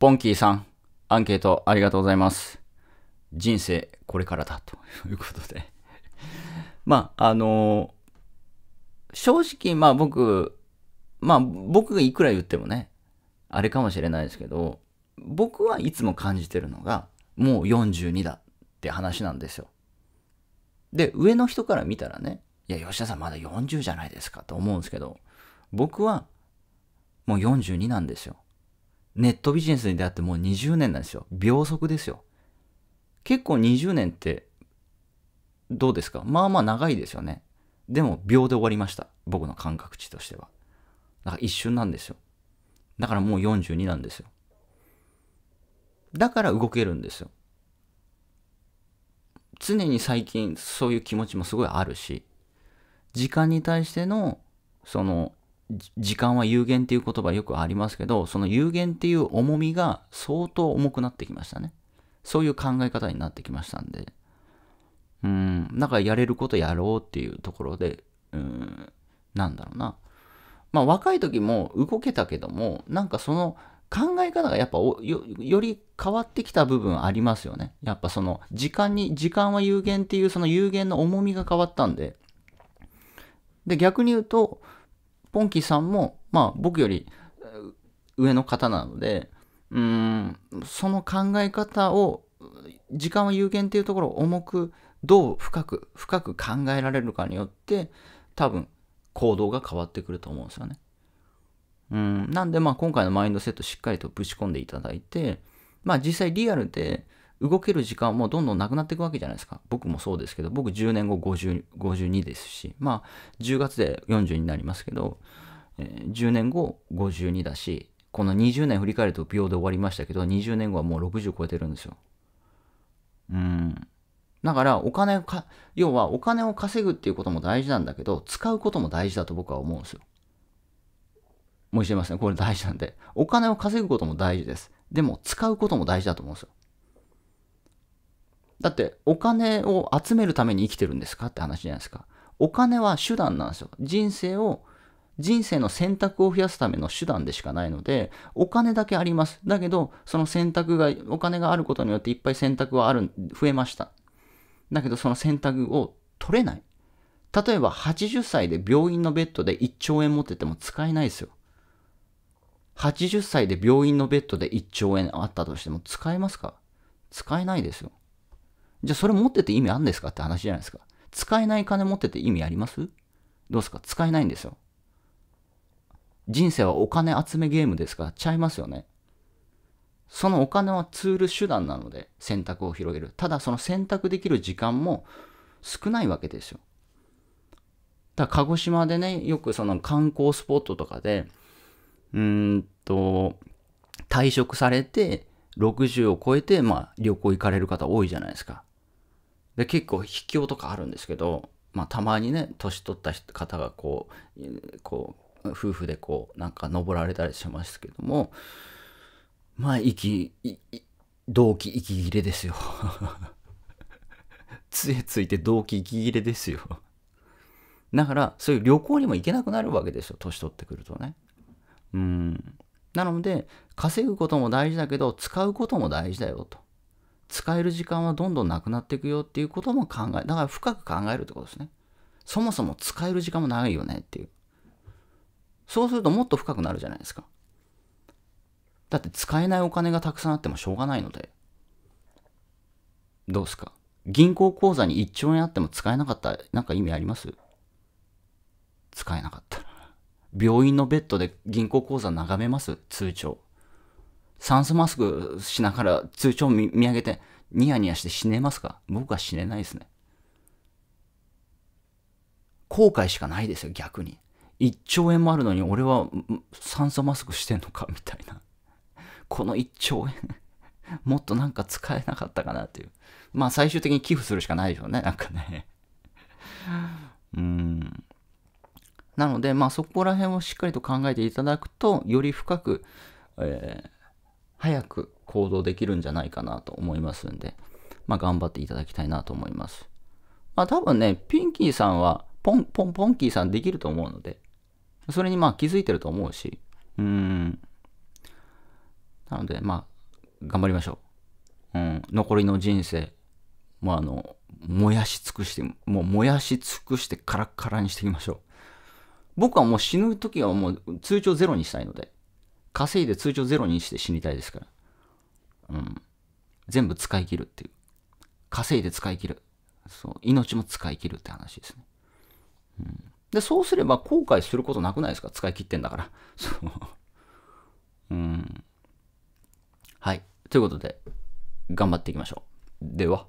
ポンキーさん、アンケートありがとうございます。人生これからだということで まあ、あのー、正直、まあ僕、まあ僕がいくら言ってもね、あれかもしれないですけど、僕はいつも感じてるのが、もう42だって話なんですよ。で、上の人から見たらね、いや、吉田さんまだ40じゃないですかと思うんですけど、僕はもう42なんですよ。ネットビジネスに出会ってもう20年なんですよ。秒速ですよ。結構20年ってどうですかまあまあ長いですよね。でも秒で終わりました。僕の感覚値としては。だから一瞬なんですよ。だからもう42なんですよ。だから動けるんですよ。常に最近そういう気持ちもすごいあるし、時間に対してのその時間は有限っていう言葉よくありますけど、その有限っていう重みが相当重くなってきましたね。そういう考え方になってきましたんで。うん、なんかやれることやろうっていうところで、うん、なんだろうな。まあ若い時も動けたけども、なんかその考え方がやっぱよより変わってきた部分ありますよね。やっぱその時間に、時間は有限っていうその有限の重みが変わったんで。で、逆に言うと、ポンキーさんも、まあ、僕より上の方なので、うん、その考え方を、時間は有限っていうところを重く、どう深く、深く考えられるかによって、多分、行動が変わってくると思うんですよね。うん、なんで、まあ、今回のマインドセットしっかりとぶち込んでいただいて、まあ、実際リアルで、動ける時間もどんどんなくなっていくわけじゃないですか。僕もそうですけど、僕10年後50 52ですし、まあ10月で40になりますけど、えー、10年後52だし、この20年振り返ると秒で終わりましたけど、20年後はもう60超えてるんですよ。うん。だからお金か、要はお金を稼ぐっていうことも大事なんだけど、使うことも大事だと僕は思うんですよ。もう一ません。これ大事なんで。お金を稼ぐことも大事です。でも、使うことも大事だと思うんですよ。だってお金を集めるために生きてるんですかって話じゃないですか。お金は手段なんですよ。人生を、人生の選択を増やすための手段でしかないので、お金だけあります。だけど、その選択が、お金があることによっていっぱい選択はある、増えました。だけど、その選択を取れない。例えば、80歳で病院のベッドで1兆円持ってても使えないですよ。80歳で病院のベッドで1兆円あったとしても使えますか使えないですよ。じゃあそれ持ってて意味あんですかって話じゃないですか。使えない金持ってて意味ありますどうすか使えないんですよ。人生はお金集めゲームですからちゃいますよね。そのお金はツール手段なので選択を広げる。ただその選択できる時間も少ないわけですよ。だ鹿児島でね、よくその観光スポットとかで、うーんと、退職されて、60を超えて、まあ、旅行行かれる方多いじゃないですか。で、結構秘境とかあるんですけど、まあ、たまにね、年取った方がこう、こう、夫婦でこう、なんか登られたりしますけども、まあ、息、動期息切れですよ。杖ついて動期息切れですよ。だから、そういう旅行にも行けなくなるわけですよ、年取ってくるとね。うん。なので、稼ぐことも大事だけど、使うことも大事だよと。使える時間はどんどんなくなっていくよっていうことも考え、だから深く考えるってことですね。そもそも使える時間も長いよねっていう。そうするともっと深くなるじゃないですか。だって使えないお金がたくさんあってもしょうがないので。どうすか銀行口座に1兆円あっても使えなかったらなんか意味あります使えなかったら。病院のベッドで銀行口座眺めます通帳。酸素マスクしながら通帳見見上げてニヤニヤして死ねますか僕は死ねないですね。後悔しかないですよ、逆に。1兆円もあるのに俺は酸素マスクしてんのかみたいな。この1兆円もっとなんか使えなかったかなっていう。まあ最終的に寄付するしかないでしょうね、なんかねうーん。なので、まあ、そこら辺をしっかりと考えていただくと、より深く、えー、早く行動できるんじゃないかなと思いますんで、まあ、頑張っていただきたいなと思います。まあ、多分ね、ピンキーさんは、ポンポンポンキーさんできると思うので、それにまあ気づいてると思うし、うん。なので、まあ、頑張りましょう。うん、残りの人生、もうあの、燃やし尽くして、もう燃やし尽くしてカラッカラにしていきましょう。僕はもう死ぬ時はもう通帳ゼロにしたいので、稼いで通帳ゼロにして死にたいですから。うん。全部使い切るっていう。稼いで使い切る。そう。命も使い切るって話ですね。うん。で、そうすれば後悔することなくないですか使い切ってんだから。そう。うん。はい。ということで、頑張っていきましょう。では。